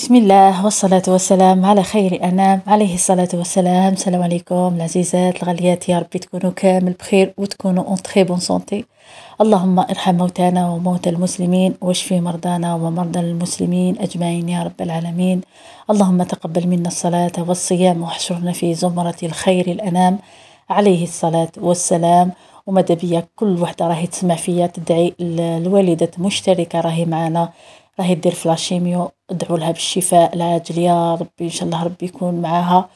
بسم الله والصلاة والسلام على خير أنام عليه الصلاة والسلام السلام عليكم العزيزات الغاليات يا ربي تكونوا كامل بخير وتكونوا اون تخي بون سونتي اللهم ارحم موتانا وموتى المسلمين واشفي مرضانا ومرضى المسلمين أجمعين يا رب العالمين اللهم تقبل منا الصلاة والصيام واحشرنا في زمرة الخير الأنام عليه الصلاة والسلام وماذا بيا كل وحده راهي تسمع فيا تدعي الوالدة مشتركة راهي معانا راهي دير فلاشيميو ادعوا لها بالشفاء العاجل يا ربي ان شاء الله ربي يكون معاها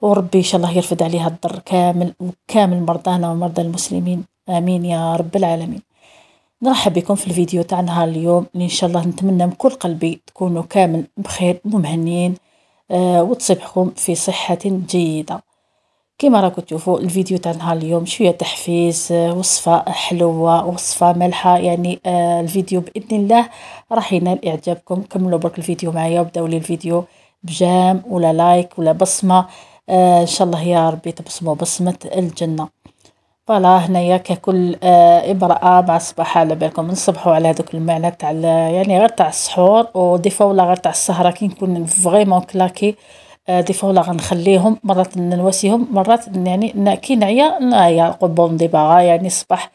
وربي ان شاء الله يرفد عليها الضر كامل وكامل مرضانا ومرضى المسلمين امين يا رب العالمين نرحب بكم في الفيديو تاع نهار اليوم اللي ان شاء الله نتمنى من كل قلبي تكونوا كامل بخير ومهنيين آه وتصبحكم في صحه جيده كيما راكم تشوفوا الفيديو تاع نهار اليوم شويه تحفيز آه، وصفه حلوه وصفه مالحه يعني آه الفيديو باذن الله راح ينال اعجابكم كملوا برك الفيديو معايا وبداو لي الفيديو بجام ولا لايك ولا بصمه آه ان شاء الله يا ربي تبصموا بصمه الجنه فوالا هنايا ككل آه امراه مع الصباح على بالكم نصبحوا على هذوك المعنى تاع يعني غير تاع السحور وديفا ولا غير تاع السهره كي نكون فريمون كلاكي آه، دي فوا غنخليهم مرات نواسيهم مرات يعني كي نعيا نعيا دي باغا يعني الصباح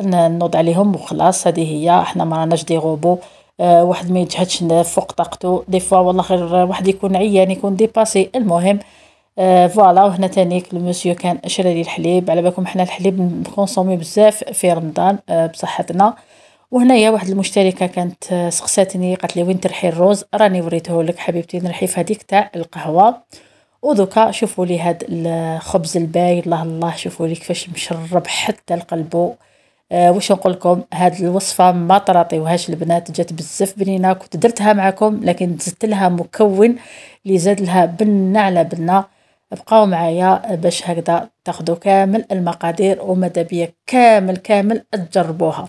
نوض عليهم وخلاص هذه هي حنا ما راناش دي غوبو آه، واحد ما يجهدش فوق طاقته دي فوا والله غير واحد يكون عيان يعني يكون ديباسي المهم آه، فوالا وهنا تانيك المسيو كان شرى لي الحليب على بالكم حنا الحليب نكونسومي بزاف في رمضان اه بصحتنا وهنايا واحد المشتركه كانت آه، سقساتني قالت لي وين ترحي الروز راني وريته لك حبيبتي نرحي في هذيك تاع القهوه ودوكا شوفوا لي هاد الخبز الباي الله الله شوفوا لي كيفاش مشرب حتى لقلبو أه واش نقول لكم هاد الوصفه ما طراطيوهاش البنات جات بزاف بنينه كنت درتها معكم لكن زدت لها مكون اللي زاد لها بنه على بنه بقاو معايا باش هكذا تاخذوا كامل المقادير ومدابيه كامل كامل تجربوها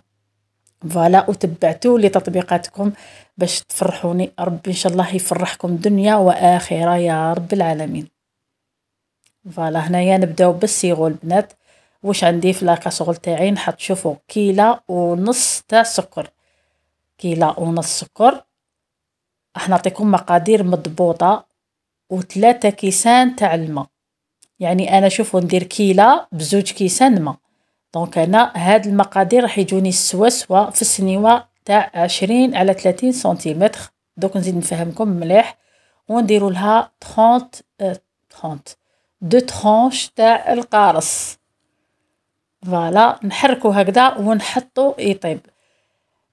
فوالا وتبعتوا لي تطبيقاتكم باش تفرحوني ربي ان شاء الله يفرحكم دنيا واخره يا رب العالمين فوالا هنايا نبداو بالسيغو البنات واش عندي في لاكاسرول تاعي نحط شوفوا كيلا ونص تاع سكر كيلا ونص سكر راح نعطيكم مقادير مضبوطه وثلاثة كيسان تاع الماء يعني انا شوفوا ندير كيلا بزوج كيسان ماء دونك انا هاد المقادير راح يجوني سوا سوا في السنيوه تاع 20 على 30 سنتيمتر دوك نزيد نفهمكم مليح ونديروا لها 30 اه 30 دو ترونش تاع القارص فوالا نحركو هكذا ونحطو يطيب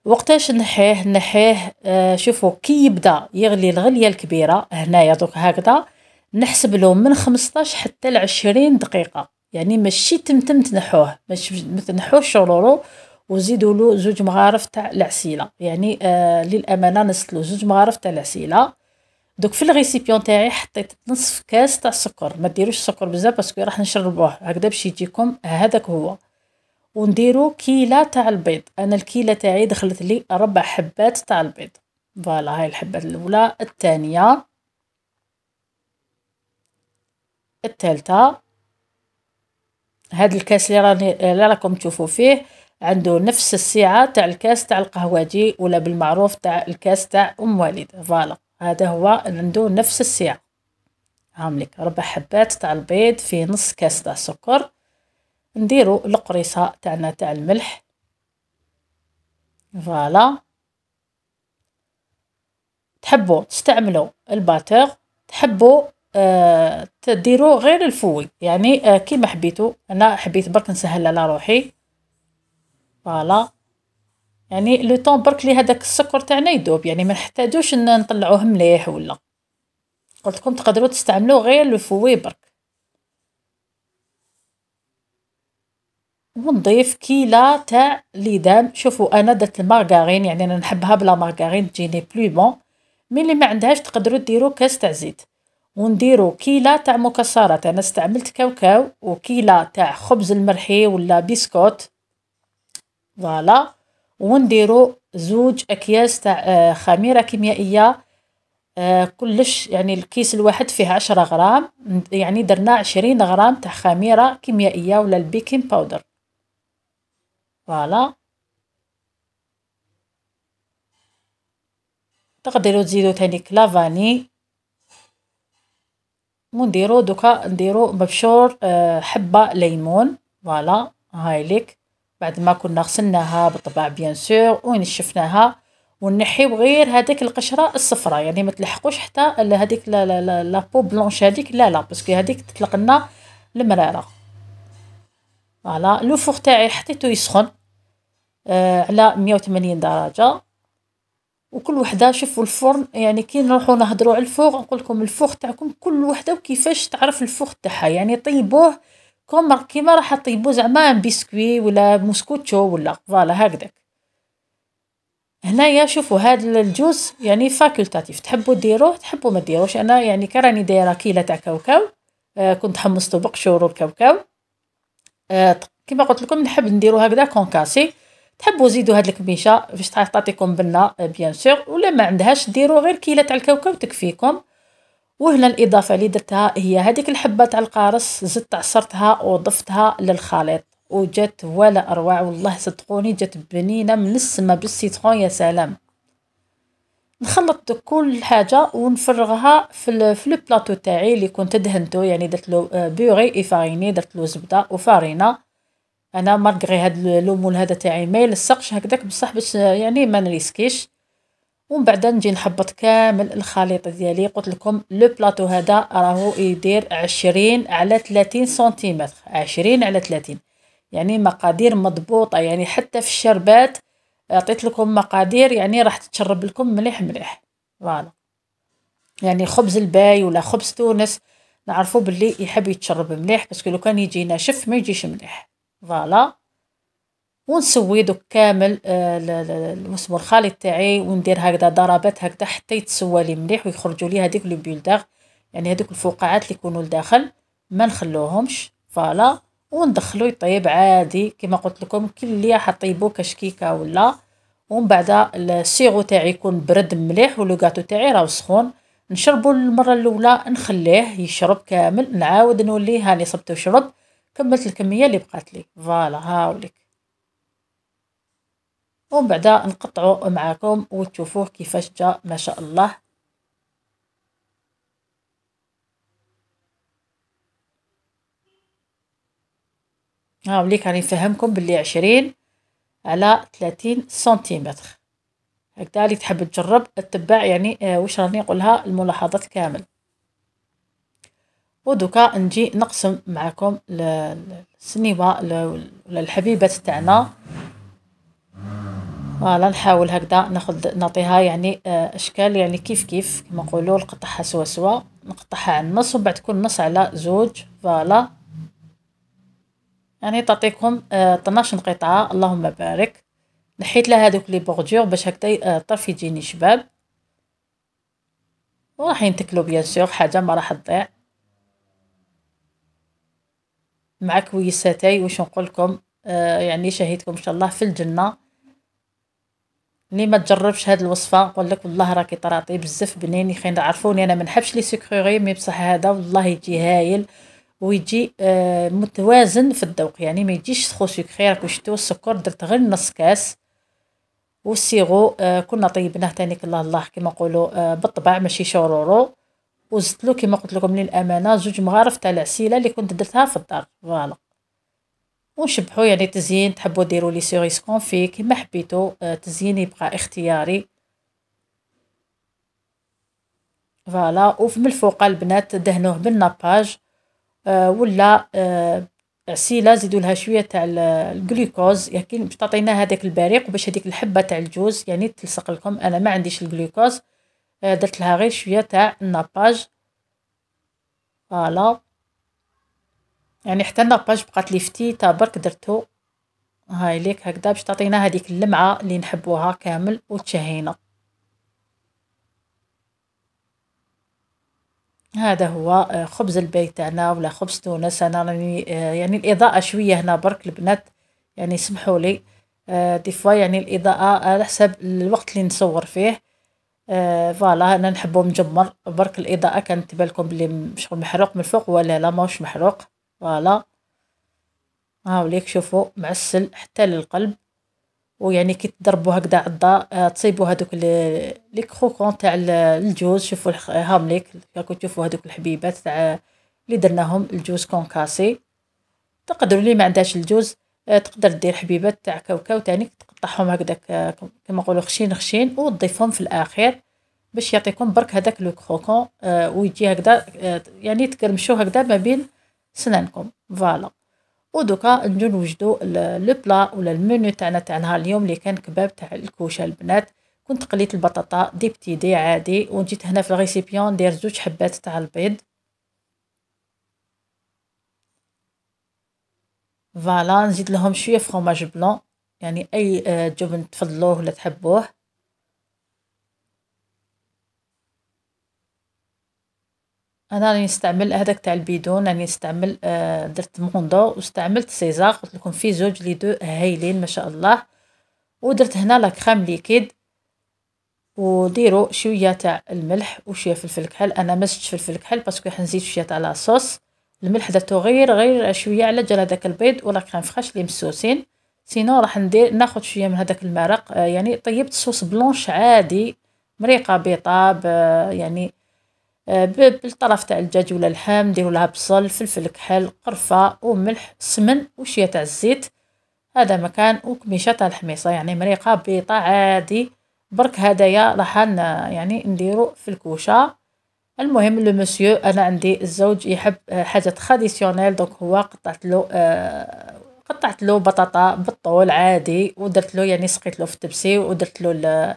وقتاش نحيه نحيه آه شوفوا كي يبدا يغلي الغليه الكبيره هنايا دوك هكذا نحسب له من 15 حتى ل 20 دقيقه يعني ماشي تمتم تنحوه ماشي ما تنحوش شرورو وزيدوا له زوج مغارف تاع العسيله يعني آه للامانه له زوج مغارف تاع العسيله دوك في الريسيبيون تاعي حطيت نصف كاس تاع السكر ما ديروش السكر بزاف باسكو راح نشربوه هكذا باش يجيكم هذاك هو ونديرو كيله تاع البيض انا الكيله تاعي دخلت لي ربع حبات تاع البيض فوالا هاي الحبه الاولى الثانيه الثالثه هاد الكاس اللي راني اللي راكم تشوفوا فيه عنده نفس السعه تاع الكاس تاع القهوجي ولا بالمعروف تاع الكاس تاع ام والد فوالا هذا هو عنده نفس السعه عاملك ربع حبات تاع البيض في نص كاس تاع السكر نديرو القريصه تاعنا تاع الملح فوالا تحبوا تستعملوا الباتور تحبوا تديرو غير الفوي يعني آه، كيما حبيتو انا حبيت برك نسهل على روحي فوالا يعني لو طون برك لي هذاك السكر تاعنا يذوب يعني ما نحتاجوش نطلعوه مليح ولا قلت لكم تقدروا تستعملوا غير لو فوي برك ونضيف كيلا تاع ليدام شوفوا انا درت المارغرين يعني انا نحبها بلا مارغرين تجيني بلو بون مي اللي ما عندهاش تقدروا ديروا كاس تاع زيت ونديرو كيلة تاع مكسرات انا استعملت كاوكاو وكيلة تاع خبز المرحي ولا بسكوت فوالا ونديرو زوج اكياس تاع آه، خميره كيميائيه آه، كلش يعني الكيس الواحد فيه عشرة غرام يعني درنا عشرين غرام تاع خميره كيميائيه ولا البيكنج باودر فوالا تقدروا تزيدوا تاني كلافاني ونديرو دوكا نديرو مبشور آه، حبة ليمون فوالا هاي ليك بعد ما كنا غسلناها بالطبع بيان سور ونشفناها ونحيو غير هذيك القشره الصفراء يعني ما تلحقوش حتى هذيك لا لا لا لا بو بلونش هذيك لا لا باسكو هذيك تطلق لنا المراره فوالا لو فوغ تاعي حطيته يسخن آه، على 180 درجه وكل وحده شوفوا الفرن يعني كي نروحو نهضروا على الفوغ نقول لكم الفوق تاعكم كل وحده وكيفاش تعرف الفوق تاعها يعني طيبوه كوم كيما راح طيبوه زعما بسكوي ولا موسكوتشو ولا فوالا هكذاك هنايا شوفوا هاد الجوز يعني فاكولتاتيف تحبوا ديروه تحبوا ما ديروش انا يعني كراني دايره كيله تاع كاوكاو آه كنت حمصتو بقشور الكاوكاو آه كيما قلت لكم نحب نديرو هكذا كونكاسي تحبوا زيدوا هاد الكميشه باش تعطيكم بنه بيان آه، سور ولا ما عندهاش ديروا غير كيله تاع الكاوكاو تكفيكم وهنا الاضافه اللي درتها هي هذيك الحبه تاع القارص زدت عصرتها وضفتها للخليط وجات ولا اروع والله صدقوني جات بنينه من السما بالسيترون يا سلام نخلط كل حاجه ونفرغها في في البلاطو بلاطو تاعي اللي كنت دهنته يعني درت له آه، بوري اي فاريني درت له زبده وفارينه انا مالغري هاد لومول هذا تاعي ما يلصقش هكذاك بصح باش يعني ما نريسكيش ومن بعد نجي نحبط كامل الخليط ديالي قلت لكم لو بلاطو هذا راهو يدير عشرين على ثلاثين سنتيمتر عشرين على ثلاثين يعني مقادير مضبوطه يعني حتى في الشربات عطيت لكم مقادير يعني راح تشرب لكم مليح مليح فوالا يعني خبز الباي ولا خبز تونس نعرفوا باللي يحب يتشرب مليح باسكو لو كان يجي ناشف ما يجيش مليح فوالا ونسوي دوك كامل اسمو آه، الخليط تاعي وندير هكذا ضربات هكذا حتى يتسوى لي مليح ويخرجوا لي هذيك لو بولداغ يعني هذوك الفقاعات اللي يكونوا لداخل ما نخلوهمش فوالا وندخلو يطيب عادي كما قلت لكم كي اللي حطيبو كشكيكه ولا ومن بعد السيغو تاعي يكون برد مليح ولو كاطو تاعي راه سخون نشربو المره الاولى نخليه يشرب كامل نعاود نوليه هاني صبته وشرب كملت الكمية اللي بقات لي فوالا هاوليك ومن بعد نقطعو معاكم وتشوفوه كيفاش جا ما شاء الله ها وليك راني نفهمكم بلي عشرين على ثلاثين سنتيمتر هكذا اللي تحب تجرب تتبع يعني آه، واش راني نقولها الملاحظات كامل ودوكا نجي نقسم معكم السنيبا ولا الحبيبات تاعنا فوالا نحاول هكذا ناخذ نعطيها يعني آه، اشكال يعني كيف كيف كما نقولوا نقطعها سوا سوا نقطعها على النص وبعد بعد تكون نص على زوج فوالا يعني تعطيكم 12 آه، قطعه اللهم بارك نحيت لها هذوك لي بوردور باش هكذا الطرف آه، يجيني شباب وراح ينتكلو بيان سور حاجه ما راح تضيع مع كويساتي واش نقول لكم آه يعني شهيتكم ان شاء الله في الجنه اللي ما تجربش هاد الوصفه نقول لك والله راكي طراطي بزاف بنين يخين عرفوني انا ما نحبش لي سكروري مي بصح هذا والله يجي هايل ويجي آه متوازن في الذوق يعني ما يجيش تخو سكري راكو شتو السكر درت غير نص كاس والسيغو آه كنا طيبناه تانيك الله الله كما نقولوا آه بالطبع ماشي شورورو وزدت كيما قلت لكم للامانه زوج مغارف تاع العسيله اللي كنت درتها في الدار فوالا ونشبحوا يعني تزيين تحبوا ديروا لي سيريس كونفي كيما حبيتوا التزيين آه، يبقى اختياري فوالا من الفوق البنات دهنوه بالناباج آه ولا آه عسيله زيدوا لها شويه تاع الجلوكوز يعني باش تعطينا هذاك البريق وباش هذيك الحبه تاع الجوز يعني تلصق لكم انا ما عنديش الجلوكوز آه، درت لها غير شويه تاع الناباج فوالا يعني حتى الناباج بقات لي فتيته برك درتو هاي ليك هكذا باش تعطينا هذيك اللمعه اللي نحبوها كامل وتشهينا هذا هو آه، خبز البيت تاعنا ولا خبز تونس انا راني آه، يعني الاضاءه شويه هنا برك البنات يعني سمحوا لي دي فوا يعني الاضاءه على حسب الوقت اللي نصور فيه آه، فوالا انا نحبو مجمر برك الاضاءه كانت تبالكم بلي شغل محروق من الفوق ولا لا ماهوش محروق فوالا هاوليك شوفو معسل حتى للقلب ويعني كي تضربو هكذا عضه آه تصيبو هذوك لي كروكون تاع الجوز شوفوا ليك راكم تشوفو هذوك الحبيبات تاع لي درناهم الجوز كونكاسي تقدروا لي ما عندهاش الجوز آه، تقدر دير حبيبات تاع كاوكاو تانيك طحهم هكذاك كما نقولوا خشين خشين وتضيفهم في الاخير باش يعطيكم برك هذاك لو كروكون آه، ويجي هكذا آه، يعني تكرمشوه هكذا ما بين سنانكم فوالا ودوكا نجو نوجدو لو بلا ولا المنيو تاعنا تاع نهار اليوم اللي كان كباب تاع الكوشه البنات كنت قليت البطاطا دي بتي دي عادي وجيت هنا في الغيسيبيون ندير زوج حبات تاع البيض فوالا نزيد لهم شويه فروماج بلون يعني أي آه، جبن تفضلوه ولا تحبوه أنا راني نستعمل هذاك تاع البيدون راني نستعمل آه، درت موندو واستعملت سيزار قلت لكم فيه زوج لي دو هايلين ما شاء الله ودرت هنا لا كريم ليكيد وديروا شويه تاع الملح وشويه فلفل كحل انا ما زدتش فلفل كحل باسكو نزيد شويه تاع لاصوص الملح درتو غير غير شويه على جال هذاك البيض ولا كريم فخاش لي مسوسين سينو راح ندير ناخد شويه من هذاك المرق آه يعني طيبت صوص بلونش عادي مريقه بيطاب آه يعني آه بالطرف تاع الدجاج ولا اللحم نديرو لها بصل فلفل كحل قرفه وملح سمن وشويه تاع الزيت هذا مكان وكميشه تاع الحميصه يعني مريقه بيطا عادي برك هدايا راح يعني نديرو في الكوشه المهم لو مسيو انا عندي الزوج يحب آه، حاجه تراديسيونيل دونك هو قطعت له آه، قطعت له بطاطا بالطول عادي ودرت له يعني سقيت له في التبسي ودرت له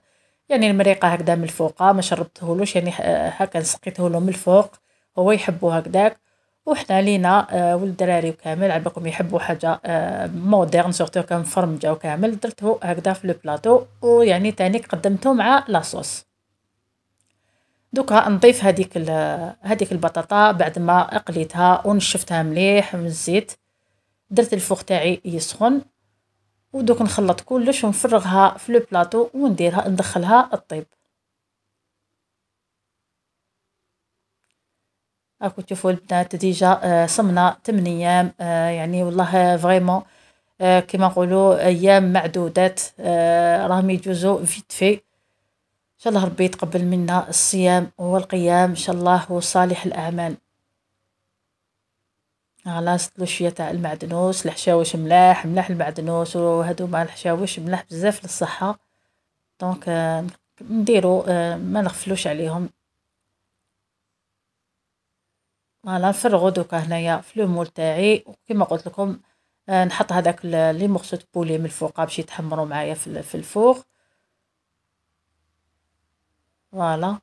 يعني المريقه هكذا من الفوق آه، ما شربتهولوش يعني هكا سقيته له من الفوق هو يحبو هكذاك وحنا لينا آه، والدراري وكامل على بالكم يحبوا حاجه موديرن آه، سورتو كان فرمجه وكامل درته هكذا في لو بلاطو ويعني تاني قدمته مع لاصوص دوكا نضيف هذيك هذيك البطاطا بعد ما قليتها ونشفتها مليح من الزيت درت الفوق تاعي يسخن ودوك نخلط كلش ونفرغها في لو بلاطو ونديرها ندخلها الطيب راكو تشوفوا البنات ديجا آه، صمنا 8 ايام آه، يعني والله فريمون آه، كيما نقولوا ايام معدودات راهم يجوزوا فيت في ان شاء الله ربي يتقبل منا الصيام والقيام ان شاء الله وصالح الاعمال خلاص طلو شويه تاع المعدنوس الحشاوش ملاح ملاح المعدنوس وهادو مع الحشاوش ملاح بزاف للصحه دونك آه، نديرو آه، ما نغفلوش عليهم فوالا نفرغو دوكا هنايا في لو مول تاعي وكما قلت لكم آه، نحط هذاك لي مورسو بولي من الفوق باش يتحمروا معايا في الفوق فوالا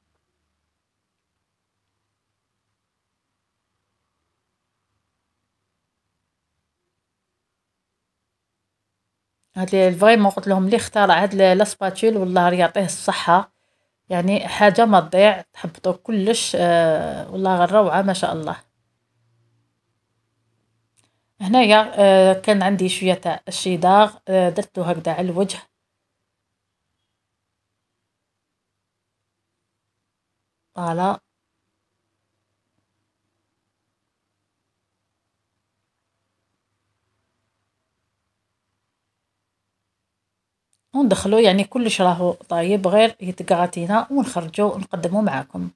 هاد فريمون قلت لهم لي اخترع هاد لاسباتول والله يعطيه الصحه يعني حاجه ما تضيع تحبطوا كلش آه والله غير روعه ما شاء الله هنايا آه كان عندي شويه تاع الشيدار آه درتو هكذا على الوجه فوالا وندخلو يعني كلش راهو طايب غير يتقعطينا ونخرجو ونقدمو معاكم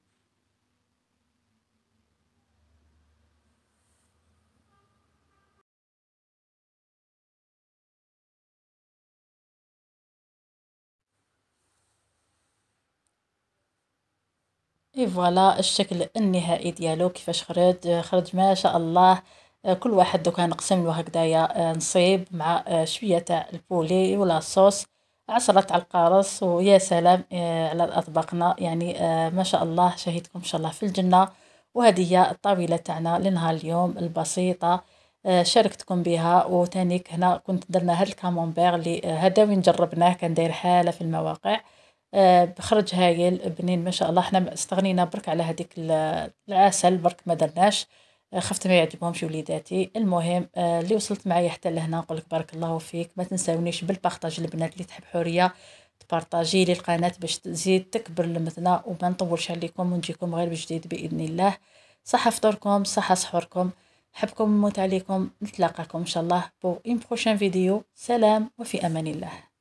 اي فوالا الشكل النهائي ديالو كيفاش خرج خرج ما شاء الله كل واحد دوكا نقسم له هكذايا نصيب مع شويه تاع البولي ولا صوص عشرة على القارص ويا سلام آه، على أطباقنا يعني آه، ما شاء الله شهيتكم إن شاء الله في الجنة وهذه هي الطاولة تاعنا لنهار اليوم البسيطة آه، شاركتكم بها وتانيك هنا كنت درنا هاد الكامونبير اللي هذا وين جربناه كان داير حالة في المواقع بخرج هايل بنين ما شاء الله حنا استغنينا برك على هذيك العسل برك ما درناش خفت ما يعجبهمش وليداتي المهم آه، اللي وصلت معايا حتى لهنا نقول لك بارك الله فيك ما تنساونيش بالبارطاج البنات اللي تحب حوريه تبارطاجي لي القناه باش تزيد تكبر لمتنا وما نطولش عليكم ونجيكم غير بجديد باذن الله صحه فطوركم صحه سحوركم حبكم وموت عليكم نتلاقاكم ان شاء الله بو ان بروشان فيديو سلام وفي امان الله